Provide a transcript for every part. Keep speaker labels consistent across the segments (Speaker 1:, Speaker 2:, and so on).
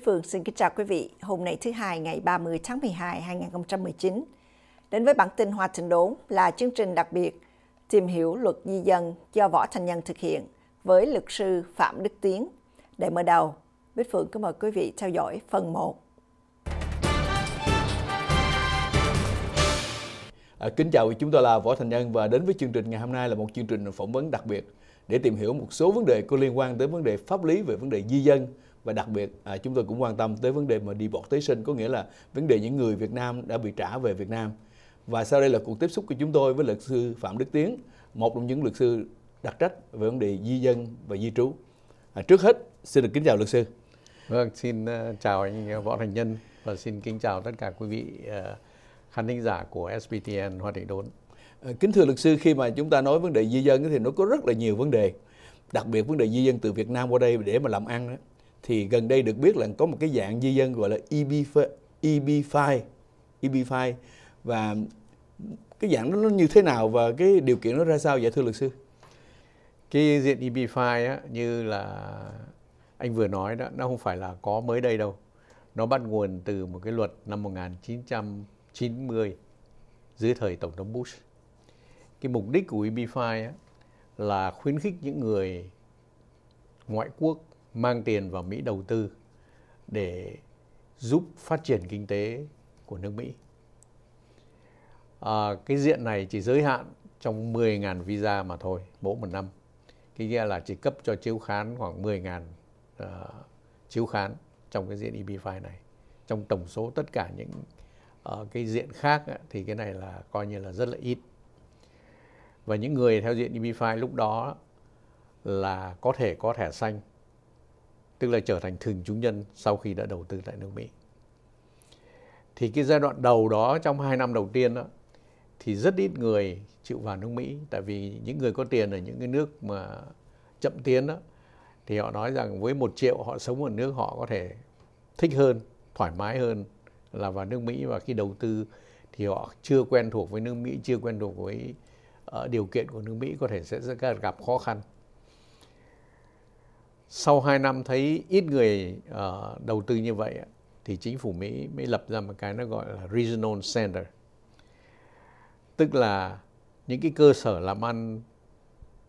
Speaker 1: Bích Phương xin kính chào quý vị. Hôm nay thứ hai ngày 30 tháng 12 2019. Đến với bản tin Hoa Thịnh Đốn là chương trình đặc biệt tìm hiểu luật di dân do Võ Thành Nhân thực hiện với luật sư Phạm Đức Tiến. Để mở đầu, Bích Phương kính mời quý vị theo dõi phần 1. À, kính chào, chúng tôi là Võ Thành Nhân và đến với chương trình ngày hôm nay là một chương trình phỏng vấn đặc biệt để tìm hiểu một số vấn đề có liên quan tới vấn đề pháp lý về vấn đề di dân và đặc biệt à, chúng tôi cũng quan tâm tới vấn đề mà deportation có nghĩa là vấn đề những người Việt Nam đã bị trả về Việt Nam và sau đây là cuộc tiếp xúc của chúng tôi với luật sư Phạm Đức Tiến một trong những luật sư đặc trách về vấn đề di dân và di trú à, trước hết xin được kính chào luật sư vâng xin à, chào anh à, võ thành nhân và xin kính chào tất cả quý vị à, khán thính giả của SBTN Hoa Thị Đốn kính thưa luật sư khi mà chúng ta nói vấn đề di dân thì nó có rất là nhiều vấn đề đặc biệt vấn đề di dân từ Việt Nam qua đây để mà làm ăn đó thì gần đây được biết là có một cái dạng di dân gọi là eb EB5 EB5 và cái dạng đó nó như thế nào và cái điều kiện nó ra sao vậy thưa luật sư? Cái diện EB5 á, như là anh vừa nói đó, nó không phải là có mới đây đâu. Nó bắt nguồn từ một cái luật năm 1990 dưới thời Tổng thống Bush. Cái mục đích của EB5 á, là khuyến khích những người ngoại quốc mang tiền vào Mỹ đầu tư để giúp phát triển kinh tế của nước Mỹ. À, cái diện này chỉ giới hạn trong 10.000 visa mà thôi, mỗi một năm. Cái nghĩa là chỉ cấp cho chiếu khán khoảng 10.000 uh, à, chiếu khán trong cái diện EB 5 này. Trong tổng số tất cả những uh, cái diện khác thì cái này là coi như là rất là ít. Và những người theo diện EB 5 lúc đó là có thể có thẻ xanh tức là trở thành thường trú nhân sau khi đã đầu tư tại nước Mỹ. Thì cái giai đoạn đầu đó trong 2 năm đầu tiên đó thì rất ít người chịu vào nước Mỹ tại vì những người có tiền ở những cái nước mà chậm tiến đó thì họ nói rằng với một triệu họ sống ở nước họ có thể thích hơn, thoải mái hơn là vào nước Mỹ và khi đầu tư thì họ chưa quen thuộc với nước Mỹ, chưa quen thuộc với uh, điều kiện của nước Mỹ có thể sẽ gặp khó khăn sau 2 năm thấy ít người uh, đầu tư như vậy thì chính phủ Mỹ mới lập ra một cái nó gọi là regional center. Tức là những cái cơ sở làm ăn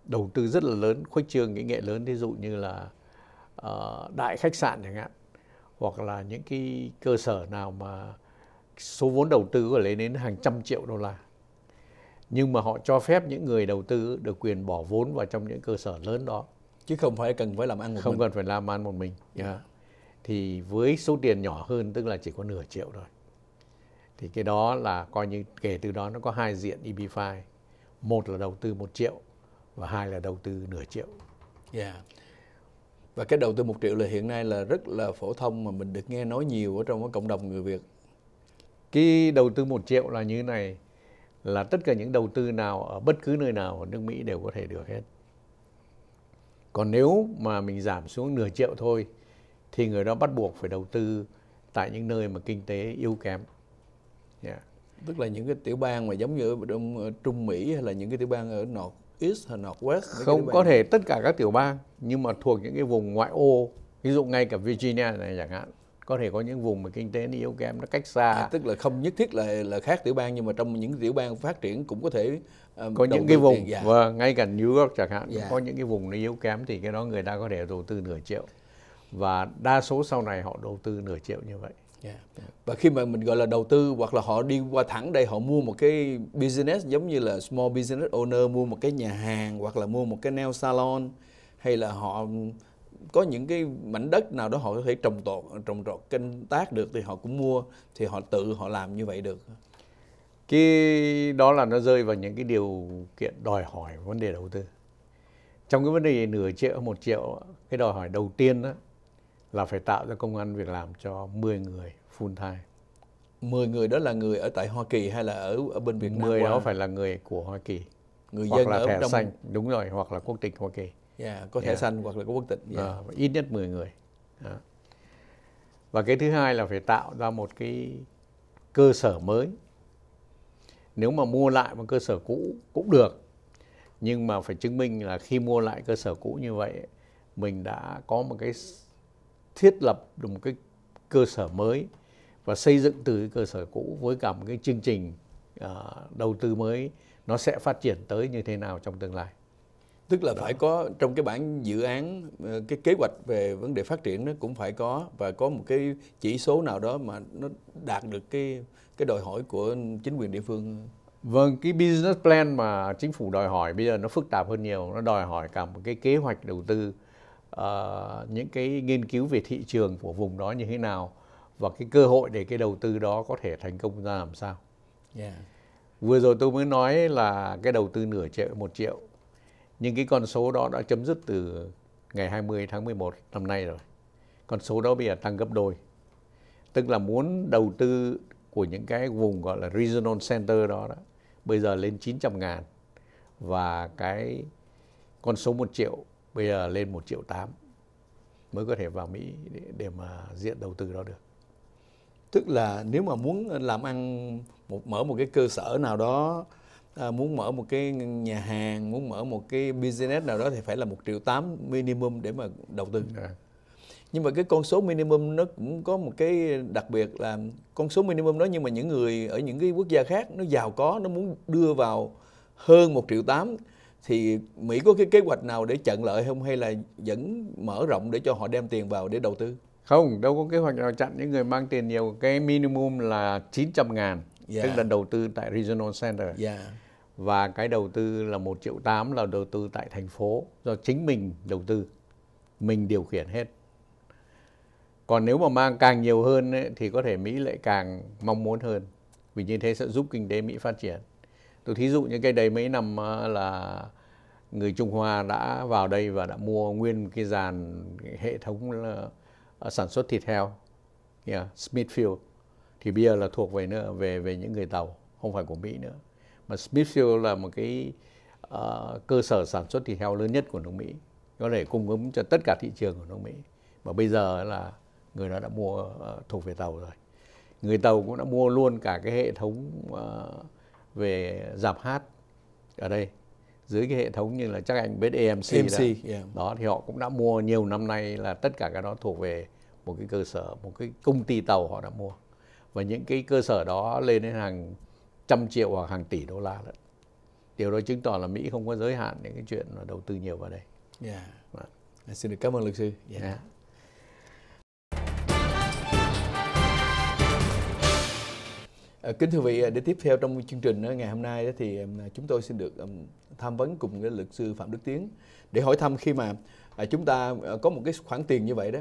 Speaker 1: đầu tư rất là lớn, khuếch trương cái nghệ lớn, ví dụ như là uh, đại khách sạn chẳng hạn, hoặc là những cái cơ sở nào mà số vốn đầu tư có lên đến hàng trăm triệu đô la. Nhưng mà họ cho phép những người đầu tư được quyền bỏ vốn vào trong những cơ sở lớn đó chứ không phải cần phải làm ăn một không mình. cần phải làm ăn một mình yeah. thì với số tiền nhỏ hơn tức là chỉ có nửa triệu thôi thì cái đó là coi như kể từ đó nó có hai diện EBFI một là đầu tư một triệu và hai là đầu tư nửa triệu yeah. và cái đầu tư một triệu là hiện nay là rất là phổ thông mà mình được nghe nói nhiều ở trong cái cộng đồng người Việt cái đầu tư một triệu là như này là tất cả những đầu tư nào ở bất cứ nơi nào ở nước Mỹ đều có thể được hết còn nếu mà mình giảm xuống nửa triệu thôi thì người đó bắt buộc phải đầu tư tại những nơi mà kinh tế yếu kém yeah. Dạ. tức là những cái tiểu bang mà giống như ở Đông, Trung Mỹ hay là những cái tiểu bang ở North East hay North West không có thể tất cả các tiểu bang nhưng mà thuộc những cái vùng ngoại ô ví dụ ngay cả Virginia này chẳng hạn có thể có những vùng mà kinh tế nó yếu kém nó cách xa à, tức là không nhất thiết là là khác tiểu bang nhưng mà trong những tiểu bang phát triển cũng có thể Ờ, có những cái vùng tiền, dạ. và vâng, ngay cả New York chẳng hạn dạ. có những cái vùng nó yếu kém thì cái đó người ta có thể đầu tư nửa triệu và đa số sau này họ đầu tư nửa triệu như vậy Yeah. Dạ. Và khi mà mình gọi là đầu tư hoặc là họ đi qua thẳng đây họ mua một cái business giống như là small business owner mua một cái nhà hàng hoặc là mua một cái nail salon hay là họ có những cái mảnh đất nào đó họ có thể trồng trọt trồng trọt canh tác được thì họ cũng mua thì họ tự họ làm như vậy được cái đó là nó rơi vào những cái điều kiện đòi hỏi vấn đề đầu tư trong cái vấn đề nửa triệu một triệu cái đòi hỏi đầu tiên đó là phải tạo ra công an việc làm cho 10 người full time 10 người đó là người ở tại Hoa Kỳ hay là ở ở bên Việt Nam 10 đó phải là người của Hoa Kỳ người hoặc dân là ở thẻ trong... xanh đúng rồi hoặc là quốc tịch Hoa Kỳ yeah, dạ, có thẻ yeah. Dạ. xanh hoặc là có quốc tịch yeah. Dạ. à, ờ, ít nhất 10 người đó. và cái thứ hai là phải tạo ra một cái cơ sở mới nếu mà mua lại một cơ sở cũ cũng được nhưng mà phải chứng minh là khi mua lại cơ sở cũ như vậy mình đã có một cái thiết lập được một cái cơ sở mới và xây dựng từ cái cơ sở cũ với cả một cái chương trình uh, đầu tư mới nó sẽ phát triển tới như thế nào trong tương lai tức là đó. phải vâng. có trong cái bản dự án ờ, cái kế hoạch về vấn đề phát triển nó cũng phải có và có một cái chỉ số nào đó mà nó đạt được cái cái đòi hỏi của chính quyền địa phương Vâng, cái business plan mà chính phủ đòi hỏi bây giờ nó phức tạp hơn nhiều, nó đòi hỏi cả một cái kế hoạch đầu tư, uh, những cái nghiên cứu về thị trường của vùng đó như thế nào và cái cơ hội để cái đầu tư đó có thể thành công ra làm sao. Yeah. Vừa rồi tôi mới nói là cái đầu tư nửa triệu, một triệu nhưng cái con số đó đã chấm dứt từ ngày 20 tháng 11 năm nay rồi. Con số đó bây giờ tăng gấp đôi. Tức là muốn đầu tư của những cái vùng gọi là regional center đó, đó bây giờ lên 900 ngàn và cái con số 1 triệu bây giờ lên 1 triệu 8 mới có thể vào Mỹ để, để mà diện đầu tư đó được. Tức là nếu mà muốn làm ăn một mở một cái cơ sở nào đó à, muốn mở một cái nhà hàng muốn mở một cái business nào đó thì phải là một triệu tám minimum để mà đầu tư à. nhưng mà cái con số minimum nó cũng có một cái đặc biệt là con số minimum đó nhưng mà những người ở những cái quốc gia khác nó giàu có nó muốn đưa vào hơn một triệu tám thì Mỹ có cái kế hoạch nào để chặn lợi không hay là vẫn mở rộng để cho họ đem tiền vào để đầu tư? Không, đâu có kế hoạch nào chặn những người mang tiền nhiều. Cái minimum là 900 ngàn yeah. tức là đầu tư tại regional center yeah. và cái đầu tư là một triệu tám là đầu tư tại thành phố do chính mình đầu tư mình điều khiển hết còn nếu mà mang càng nhiều hơn ấy, thì có thể Mỹ lại càng mong muốn hơn vì như thế sẽ giúp kinh tế Mỹ phát triển tôi thí dụ như cái đây mấy năm ờ, là người Trung Hoa đã vào đây và đã mua nguyên cái dàn hệ thống là ờ, sản xuất thịt heo yeah, Smithfield thì bây giờ là thuộc về nữa về về những người tàu không phải của Mỹ nữa mà Smithfield là một cái uh, cơ sở sản xuất thịt heo lớn nhất của nước Mỹ có thể cung ứng cho tất cả thị trường của nước Mỹ mà bây giờ là người đó đã mua uh, thuộc về tàu rồi người tàu cũng đã mua luôn cả cái hệ thống uh, về giảm hát ở đây dưới cái hệ thống như là chắc anh biết AMC, AMC đó. Yeah. đó thì họ cũng đã mua nhiều năm nay là tất cả cái đó thuộc về một cái cơ sở một cái công ty tàu họ đã mua và những cái cơ sở đó lên đến hàng trăm triệu hoặc hàng tỷ đô la đó. điều đó chứng tỏ là Mỹ không có giới hạn những cái chuyện mà đầu tư nhiều vào đây. Yeah. Mà. Vâng. Dạ, xin được cảm ơn luật sư. Yeah. Dạ. Yeah. Dạ. Ờ, kính thưa vị, ờ, để tiếp theo trong chương trình ờ, ngày hôm nay thì chúng tôi xin được tham vấn cùng với luật sư Phạm Đức Tiến để hỏi thăm khi mà à, chúng ta có một cái khoản tiền như vậy đó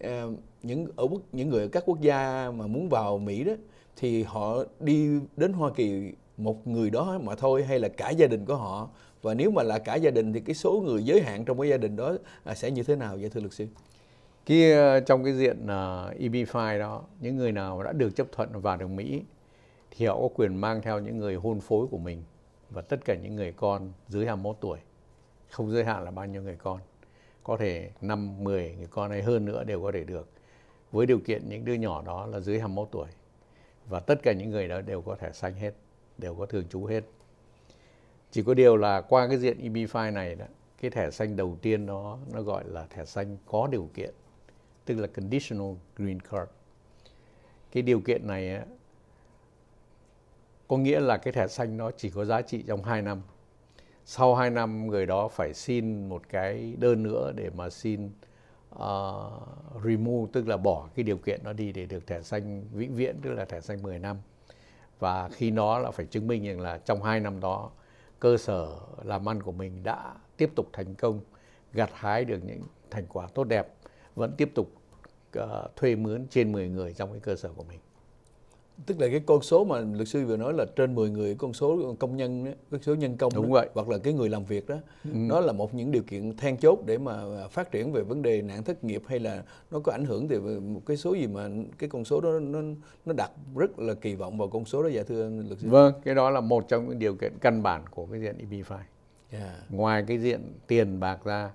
Speaker 1: Ờ, những ở quốc, những người ở các quốc gia mà muốn vào Mỹ đó thì họ đi đến Hoa Kỳ một người đó mà thôi hay là cả gia đình của họ và nếu mà là cả gia đình thì cái số người giới hạn trong cái gia đình đó à, sẽ như thế nào vậy thưa luật sư? Cái ờ, trong cái diện ờ, EB5 đó những người nào đã được chấp thuận vào được Mỹ thì họ có quyền mang theo những người hôn phối của mình và tất cả những người con dưới 21 tuổi không giới hạn là bao nhiêu người con có thể 5, 10 người con hay hơn nữa đều có thể được. Với điều kiện những đứa nhỏ đó là dưới 21 tuổi. Và tất cả những người đó đều có thể xanh hết, đều có thường trú hết. Chỉ có điều là qua cái diện EB-5 này đó, cái thẻ xanh đầu tiên đó nó gọi là thẻ xanh có điều kiện, tức là conditional green card. Cái điều kiện này á, có nghĩa là cái thẻ xanh nó chỉ có giá trị trong 2 năm sau 2 năm người đó phải xin một cái đơn nữa để mà xin uh, remove tức là bỏ cái điều kiện nó đi để được thẻ xanh vĩnh viễn tức là thẻ xanh 10 năm và khi nó là phải chứng minh rằng là trong 2 năm đó cơ sở làm ăn của mình đã tiếp tục thành công gặt hái được những thành quả tốt đẹp vẫn tiếp tục uh, thuê mướn trên 10 người trong cái cơ sở của mình tức là cái con số mà luật sư vừa nói là trên 10 người con số công nhân đó, cái số nhân công đúng đó, vậy. hoặc là cái người làm việc đó ừ. nó là một những điều kiện then chốt để mà phát triển về vấn đề nạn thất nghiệp hay là nó có ảnh hưởng thì một cái số gì mà cái con số đó nó nó đặt rất là kỳ vọng vào con số đó dạ thưa luật sư vâng cái đó là một trong những điều kiện căn bản của cái diện EB5 yeah. Dạ. ngoài cái diện tiền bạc ra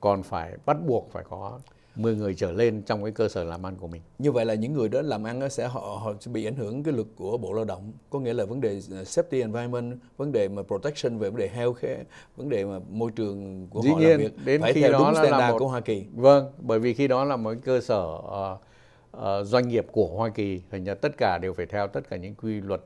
Speaker 1: còn phải bắt buộc phải có 10 người trở lên trong cái cơ sở làm ăn của mình. Như vậy là những người đó làm ăn sẽ họ họ sẽ bị ảnh hưởng cái luật của Bộ Lao động, có nghĩa là vấn đề ờ, safety environment, vấn đề mà protection về vấn đề health care, vấn đề mà môi trường của Dĩ họ nhiên, làm việc đến phải khi theo đó đúng standard là một, của Hoa Kỳ. Vâng, bởi vì khi đó là một cơ sở uh, uh, doanh nghiệp của Hoa Kỳ, thành ra tất cả đều phải theo tất cả những quy luật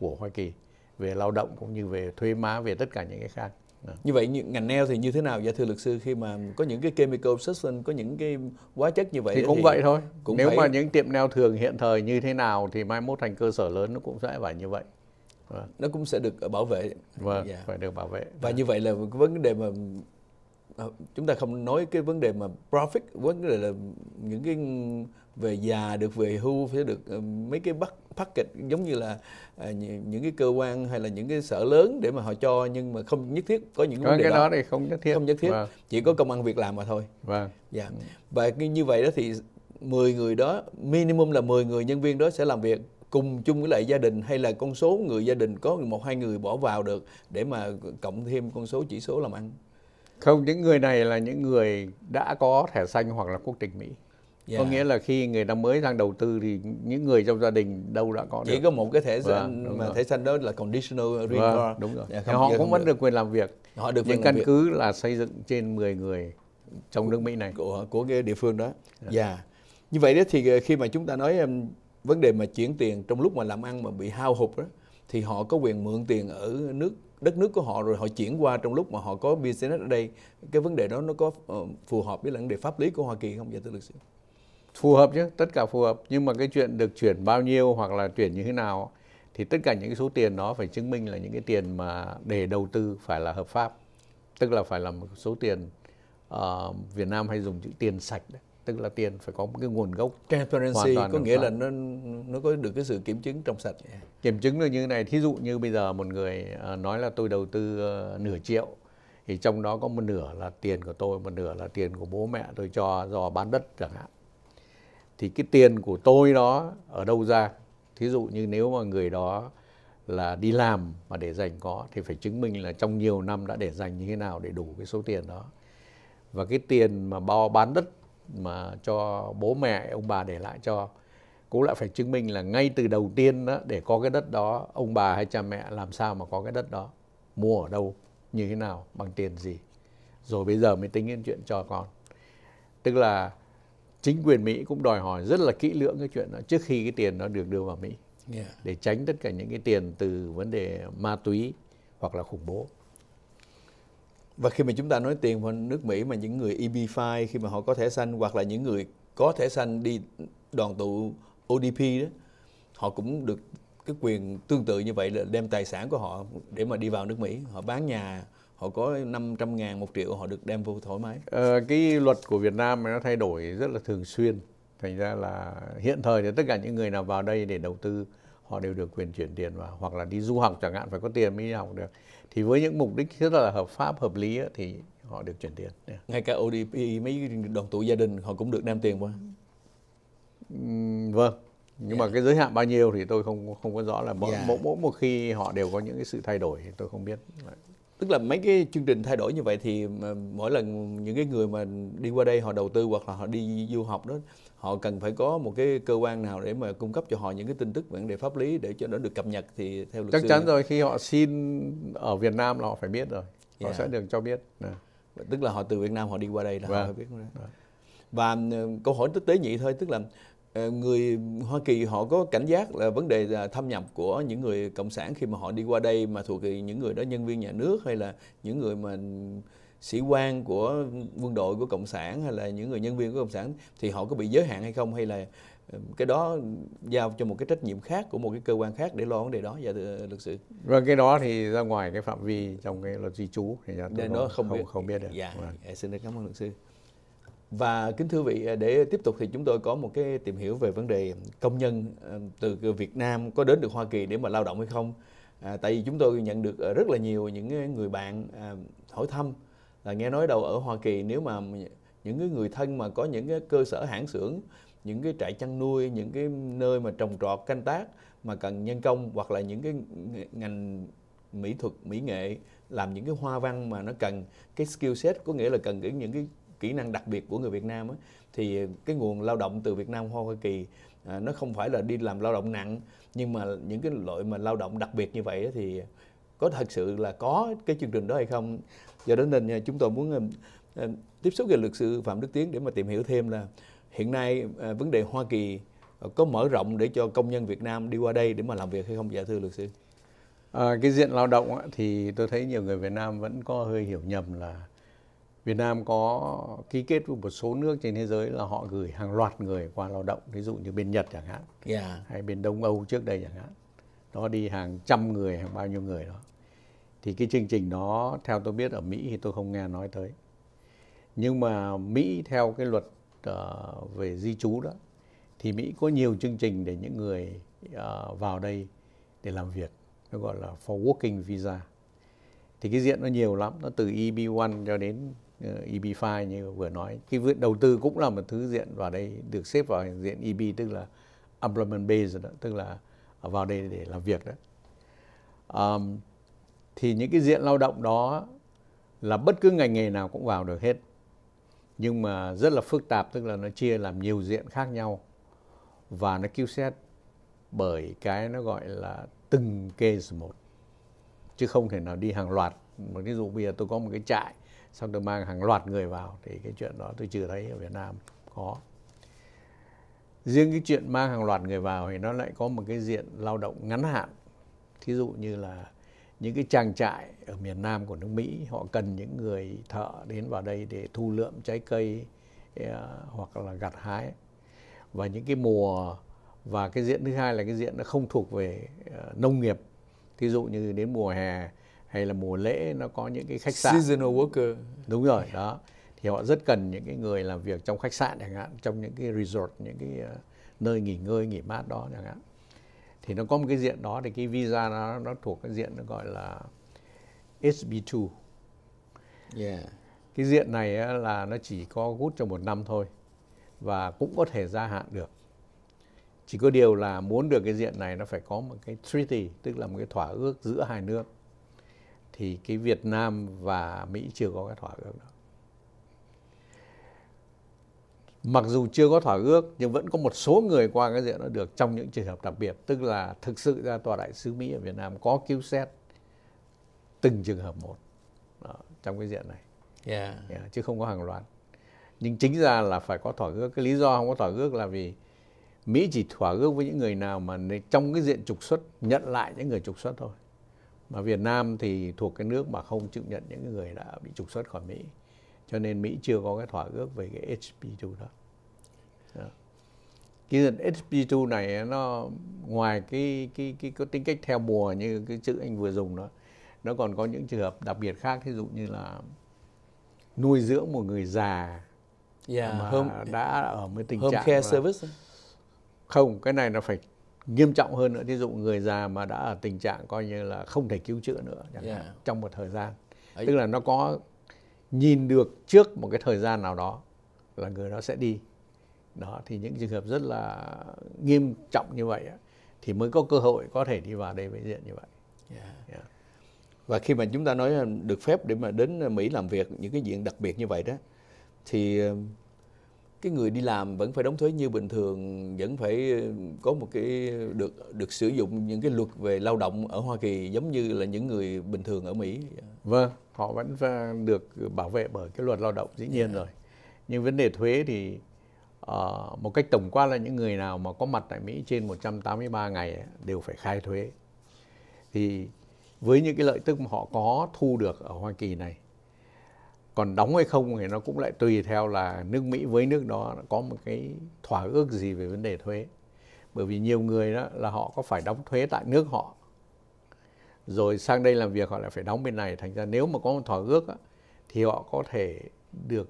Speaker 1: của Hoa Kỳ về lao động cũng như về thuế má về tất cả những cái khác. Dạ. Như vậy ngành nail thì như thế nào dạ thưa luật sư khi mà có những cái chemical substance có những cái hóa chất như vậy thì cũng thì vậy thôi. Cũng Nếu phải... mà những tiệm nail thường hiện thời như thế nào thì mai mốt thành cơ sở lớn nó cũng sẽ phải như vậy. Vâng. Nó cũng sẽ được bảo vệ. Vâng, dạ. phải được bảo vệ. Và dạ. như vậy là cái vấn đề mà à, chúng ta không nói cái vấn đề mà profit vấn đề là những cái về già được về hưu phải được ờ, mấy cái bắt phát kịch giống như là à, những cái cơ quan hay là những cái sở lớn để mà họ cho nhưng mà không nhất thiết có những có vấn đề cái đó, đó thì không nhất thiết không nhất thiết vâng. chỉ có công ăn việc làm mà thôi vâng dạ ừ. và như vậy đó thì 10 người đó minimum là 10 người nhân viên đó sẽ làm việc cùng chung với lại gia đình hay là con số người gia đình có một hai người bỏ vào được để mà cộng thêm con số chỉ số làm ăn không những người này là những người đã có thẻ xanh hoặc là quốc tịch mỹ Yeah. Có dạ. nghĩa là khi người ta mới sang đầu tư thì những người trong gia đình đâu đã có Chỉ được. có một cái thẻ vâng, xanh vâng, mà rồi. thẻ xanh đó là conditional record. Vâng, đúng rồi. Dạ, không, họ cũng vẫn được. quyền làm việc. Họ được quyền những căn việc. cứ là xây dựng trên 10 người trong nước Mỹ này của của cái địa phương đó. Dạ. Yeah. Dạ. Như vậy đó thì ờ, khi mà chúng ta nói vấn đề mà chuyển tiền trong lúc mà làm ăn mà bị hao hụt đó thì họ có quyền mượn tiền ở nước đất nước của họ rồi họ chuyển qua trong lúc mà họ có business ở đây cái vấn đề đó nó có ờ, phù hợp với vấn đề pháp lý của Hoa Kỳ không vậy dạ thưa luật sư? phù hợp chứ tất cả phù hợp nhưng mà cái chuyện được chuyển bao nhiêu hoặc là chuyển như thế nào thì tất cả những cái số tiền đó phải chứng minh là những cái tiền mà để đầu tư phải là hợp pháp tức là phải là một số tiền uh, Việt Nam hay dùng chữ tiền sạch đấy tức là tiền phải có một cái nguồn gốc transparency có nghĩa là nó nó có được cái sự kiểm chứng trong sạch kiểm chứng được như thế này thí dụ như bây giờ một người ờ, nói là tôi đầu tư ờ, nửa triệu thì trong đó có một nửa là tiền của tôi một nửa là tiền của bố mẹ tôi cho do bán đất chẳng hạn thì cái tiền của tôi đó ở đâu ra thí dụ như nếu mà người đó là đi làm mà để dành có thì phải chứng minh là trong nhiều năm đã để dành như thế nào để đủ cái số tiền đó và cái tiền mà bao bán đất mà cho bố mẹ ông bà để lại cho cũng lại phải chứng minh là ngay từ đầu tiên đó, để có cái đất đó ông bà hay cha mẹ làm sao mà có cái đất đó mua ở đâu như thế nào bằng tiền gì rồi bây giờ mới tính đến chuyện cho con tức là chính quyền Mỹ cũng đòi hỏi rất là kỹ lưỡng cái chuyện đó trước khi cái tiền nó được đưa vào Mỹ yeah. để tránh tất cả những cái tiền từ vấn đề ma túy hoặc là khủng bố. Và khi mà chúng ta nói tiền vào nước Mỹ mà những người EB5 khi mà họ có thẻ xanh hoặc là những người có thẻ xanh đi đoàn tụ ODP đó, họ cũng được cái quyền tương tự như vậy là đem tài sản của họ để mà đi vào nước Mỹ, họ bán nhà, họ có 500 ngàn một triệu họ được đem vô thoải mái ờ, cái luật của Việt Nam nó thay đổi rất là thường xuyên thành ra là hiện thời thì tất cả những người nào vào đây để đầu tư họ đều được quyền chuyển tiền vào hoặc là đi du học chẳng hạn phải có tiền mới đi học được thì với những mục đích rất là hợp pháp hợp lý thì họ được chuyển tiền yeah. Dạ. ngay cả ODP mấy đoàn tụ gia đình họ cũng được đem tiền qua uhm, vâng nhưng yeah. mà dạ. cái giới hạn bao nhiêu thì tôi không không có rõ là mỗi yeah. Dạ. mỗi mỗi một khi họ đều có những cái sự thay đổi thì tôi không biết tức là mấy cái chương trình thay đổi như vậy thì mỗi lần những cái người mà đi qua đây họ đầu tư hoặc là họ đi du học đó họ cần phải có một cái cơ quan nào để mà cung cấp cho họ những cái tin tức về vấn đề pháp lý để cho nó được cập nhật thì theo luật chắc sư chắn rồi khi họ xin ở Việt Nam là họ phải biết rồi họ yeah. sẽ được cho biết à. tức là họ từ Việt Nam họ đi qua đây là vâng. họ phải biết vâng. và ừ, câu hỏi tiếp tế nhị thôi tức là Ờ, người Hoa Kỳ họ có cảnh giác là vấn đề là thâm nhập của những người cộng sản khi mà họ đi qua đây mà thuộc những người đó nhân viên nhà nước hay là những người mà sĩ quan của quân đội của cộng sản hay là những người nhân viên của cộng sản thì họ có bị giới hạn hay không hay là cái đó giao cho một cái trách nhiệm khác của một cái cơ quan khác để lo vấn đề đó dạ thưa luật sư vâng cái đó thì ra ngoài cái phạm vi trong cái luật di trú thì tôi nó không, không biết không biết được dạ vâng. Dạ, xin được cảm ơn luật sư và kính thưa vị, à, để tiếp tục thì chúng tôi có một cái tìm hiểu về vấn đề công nhân à, từ Việt Nam có đến được Hoa Kỳ để mà lao động hay không. À, tại vì chúng tôi nhận được à, rất là nhiều những người bạn à, hỏi thăm là nghe nói đâu ở Hoa Kỳ nếu mà những cái người thân mà có những cái cơ sở hãng xưởng, những cái trại chăn nuôi, những cái nơi mà trồng trọt canh tác mà cần nhân công hoặc là những cái ngành mỹ thuật, mỹ nghệ làm những cái hoa văn mà nó cần cái skill set có nghĩa là cần những cái kỹ năng đặc biệt của người Việt Nam ấy, thì cái nguồn lao động từ Việt Nam qua Hoa Kỳ à, nó không phải là đi làm lao động nặng nhưng mà những cái loại mà lao động đặc biệt như vậy ấy, thì có thật sự là có cái chương trình đó hay không do đó nên à, chúng tôi muốn à, à, tiếp xúc với luật sư Phạm Đức Tiến để mà tìm hiểu thêm là hiện nay vấn đề Hoa Kỳ có mở rộng để cho công nhân Việt Nam đi qua đây để mà làm việc hay không dạ thưa luật sư à, cái diện lao động thì tôi thấy nhiều người Việt Nam vẫn có hơi hiểu nhầm là Việt Nam có ký kết với một số nước trên thế giới là họ gửi hàng loạt người qua lao động, ví dụ như bên Nhật chẳng hạn, yeah. Dạ. hay bên Đông Âu trước đây chẳng hạn. Đó đi hàng trăm người, hàng bao nhiêu người đó. Thì cái chương trình đó theo tôi biết ở Mỹ thì tôi không nghe nói tới. Nhưng mà Mỹ theo cái luật uh, về di trú đó thì Mỹ có nhiều chương trình để những người uh, vào đây để làm việc, nó gọi là for working visa. Thì cái diện nó nhiều lắm, nó từ EB1 cho đến Ờ, EB5 như vừa nói. Cái việc đầu tư cũng là một thứ diện vào đây được xếp vào diện EB tức là employment based đó, tức là vào đây để làm việc đó. Um, thì những cái diện lao động đó là bất cứ ngành nghề nào cũng vào được hết. Nhưng mà rất là phức tạp tức là nó chia làm nhiều diện khác nhau và nó cứu xét bởi cái nó gọi là từng case một chứ không thể nào đi hàng loạt mà ví dụ bây giờ tôi có một cái trại xong rồi mang hàng loạt người vào thì cái chuyện đó tôi chưa thấy ở Việt Nam có riêng cái chuyện mang hàng loạt người vào thì nó lại có một cái diện lao động ngắn hạn thí dụ như là những cái trang trại ở miền Nam của nước Mỹ họ cần những người thợ đến vào đây để thu lượm trái cây ờ, hoặc là gặt hái và những cái mùa và cái diện thứ hai là cái diện nó không thuộc về ờ, nông nghiệp thí dụ như đến mùa hè hay là mùa lễ nó có những cái khách sạn seasonal worker đúng rồi đó thì họ rất cần những cái người làm việc trong khách sạn chẳng hạn trong những cái resort những cái ờ, nơi nghỉ ngơi nghỉ mát đó chẳng hạn thì nó có một cái diện đó thì cái visa nó nó thuộc cái diện nó gọi là SB2 yeah. cái diện này là nó chỉ có hút cho một năm thôi và cũng có thể gia hạn được chỉ có điều là muốn được cái diện này nó phải có một cái treaty tức là một cái thỏa ước giữa hai nước thì cái Việt Nam và Mỹ chưa có cái thỏa ước đó. Mặc dù chưa có thỏa ước nhưng vẫn có một số người qua cái diện đó được trong những trường hợp đặc biệt, tức là thực sự ra tòa đại sứ Mỹ ở Việt Nam có cứu xét từng trường hợp một đó, trong cái diện này. Yeah. Yeah, chứ không có hàng loạt. Nhưng chính ra là phải có thỏa ước, cái lý do không có thỏa ước là vì Mỹ chỉ thỏa ước với những người nào mà trong cái diện trục xuất nhận lại những người trục xuất thôi mà Việt Nam thì thuộc cái nước mà không chịu nhận những người đã bị trục xuất khỏi Mỹ cho nên Mỹ chưa có cái thỏa ước về cái HP2 đó. đó. Cái HP2 này nó ngoài cái cái cái có tính cách theo mùa như cái chữ anh vừa dùng đó, nó còn có những trường hợp đặc biệt khác, ví dụ như là nuôi dưỡng một người già yeah, mà home, đã ở một tình home trạng care là, service không cái này nó phải nghiêm trọng hơn nữa ví dụ người già mà đã ở tình trạng coi như là không thể cứu chữa nữa chẳng yeah. trong một thời gian Ấy. tức là nó có nhìn được trước một cái thời gian nào đó là người đó sẽ đi đó thì những trường hợp rất là nghiêm trọng như vậy thì mới có cơ hội có thể đi vào đây với diện như vậy yeah. Yeah. và khi mà chúng ta nói ờ, được phép để mà đến Mỹ làm việc những cái diện đặc biệt như vậy đó thì ờ, cái người đi làm vẫn phải đóng thuế như bình thường vẫn phải ờ, có một cái được được sử dụng những cái luật về lao động ở Hoa Kỳ giống như là những người bình thường ở Mỹ. Vâng, họ vẫn được bảo vệ bởi cái luật lao động dĩ nhiên yeah. Dạ. rồi. Nhưng vấn đề thuế thì uh, một cách tổng quan là những người nào mà có mặt tại Mỹ trên 183 ngày đều phải khai thuế. Thì với những cái lợi tức mà họ có thu được ở Hoa Kỳ này còn đóng hay không thì nó cũng lại tùy theo là nước Mỹ với nước đó có một cái thỏa ước gì về vấn đề thuế bởi vì nhiều người đó là họ có phải đóng thuế tại nước họ rồi sang đây làm việc họ lại phải đóng bên này thành ra nếu mà có một thỏa ước đó, thì họ có thể được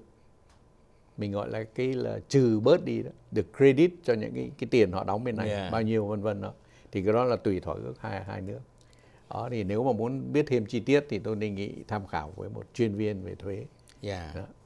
Speaker 1: mình gọi là cái là trừ bớt đi đó, được credit cho những cái cái tiền họ đóng bên này yeah. bao nhiêu vân vân đó thì cái đó là tùy thỏa ước hai hai nước đó thì nếu mà muốn biết thêm chi tiết thì tôi đề nghị tham khảo với một chuyên viên về thuế Yeah. yeah.